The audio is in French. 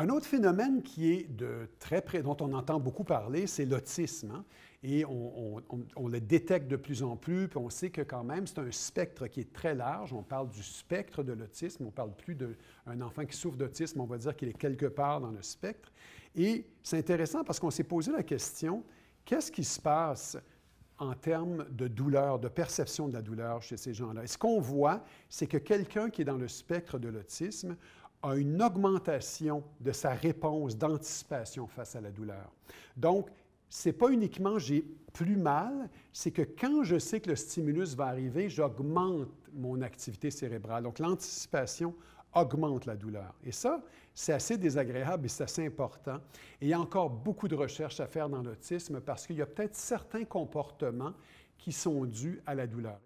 Un autre phénomène qui est de très près, dont on entend beaucoup parler, c'est l'autisme. Hein. Et on, le détecte de plus en plus, puis on sait que quand même, c'est un spectre qui est très large. On parle du spectre de l'autisme, on parle plus d'un enfant qui souffre d'autisme, on va dire qu'il est quelque part dans le spectre. Et c'est intéressant parce qu'on s'est posé la question, qu'est-ce qui se passe en termes de douleur, de perception de la douleur chez ces gens-là. Et ce qu'on voit, c'est que quelqu'un qui est dans le spectre de l'autisme a une augmentation de sa réponse d'anticipation face à la douleur. Donc, c'est pas uniquement j'ai plus mal, c'est que quand je sais que le stimulus va arriver, j'augmente mon activité cérébrale. Donc, l'anticipation augmente la douleur. Et ça, c'est assez désagréable et c'est assez important. Et il y a encore beaucoup de recherches à faire dans l'autisme parce qu'il y a peut-être certains comportements qui sont dus à la douleur.